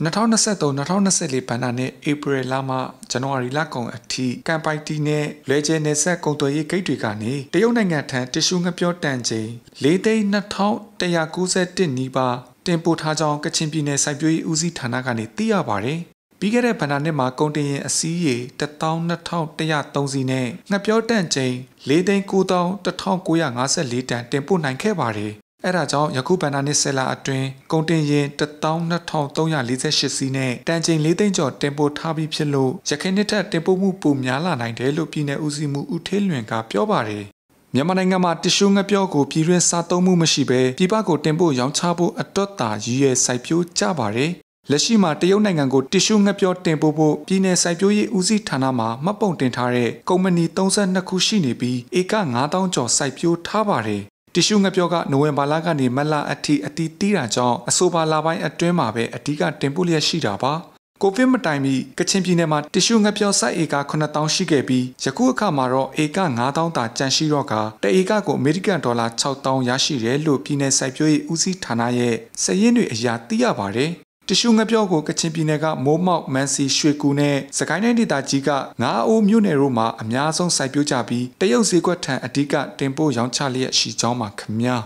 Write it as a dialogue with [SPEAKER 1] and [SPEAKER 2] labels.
[SPEAKER 1] 2023-2024ဘဏ္ဍာနှစ်ဧပြီလမှဇန်နဝါရီလကုန်အထိကမ်ပိုက်တီနဲ့လွယ်ကျယ်နယ်စပ်ကုန်သွယ်ရေးဂိတ်တွေကနေတရုတ်နိုင်ငံထံတ िश ူးငပြောတန်ချိန်4,2191နီးပါးတင်ပို့ထားကြောင်းကချင်ပြည်နယ်စိုက်ပျိုးရေးဦးစီးဌာနကနေသိရပါတယ်။ပြီးခဲ့တဲ့ဘဏ္ဍာနှစ်မှာကုန်တင်ရင်အစည်းရေ12,103စီးနဲ့ငှက်ပြောတန်ချိန်4,9,1,954တန်တင်ပို့နိုင်ခဲ့ပါတယ်အဲဒါကြောင့်ယခုဘဏ္ဍာနှစ်ဆယ်လအတွင်းကုန်တင်ရင်12348စီးနဲ့တန်ချိန်၄သိန်းကျော်တင်ပို့ထားပြီးဖြစ်လို့ရခိုင်နှစ်ထက်တင်ပို့မှုပိုများလာနိုင်တယ်လို့ပြည်내ဦးစီးမှုဦးထေးလွင်ကပြောပါတယ်မြန်မာနိုင်ငံမှာတ िश ူးငှက်ပျောကိုပြည်တွင်းစားသုံးမှုမရှိဘဲပြည်ပကိုတင်ပို့ရောင်းချဖို့အတွက်သာရည်ရွယ်စိုက်ပျိုးကြပါတယ်။လက်ရှိမှာတရုတ်နိုင်ငံကိုတ िश ူးငှက်ပျောတင်ပို့ဖို့ပြည်내စိုက်ပျိုးရေးဦးစီးဌာနမှမှတ်ပုံတင်ထားတဲ့ကုမ္ပဏီ32ခုရှိနေပြီးဧက9000ကျော်စိုက်ပျိုးထားပါတယ်တ िश ူးငပြောကနိုဝင်ဘာလကနေမတ်လအထိအတီးတီးတာကြောင့်အဆိုပါလပိုင်းအတွင်းမှာပဲအဓိကတင်ပို့လျက်ရှိတာပါကိုဗစ်မတိုင်မီကချင်ပြည်နယ်မှာတ िश ူးငပြောစိုက်ဧက9000ရှိခဲ့ပြီးယခုအခါမှာတော့ဧက9000တာကျန်ရှိတော့ကတဧကကိုအမေရိကန်ဒေါ်လာ6000ရရှိတယ်လို့ပြည်내စိုက်ပျိုးရေးဦးစီးဌာနရဲ့စည်ရင်းတွေအရာသိရပါတယ်တရှူငပြော့ကိုကချင်ပြည်နယ်ကမိုးမောက်မန်စီရွှေကူနဲ့စကိုင်းတိုင်းဒေသကြီးကငါးအိုးမြို့နယ်တို့မှာအများဆုံးစိုက်ပျိုးကြပြီးတရုတ်ဈေးကွက်ထံအဓိကတင်ပို့ရောင်းချလျက်ရှိကြောင်းမှာခမညာ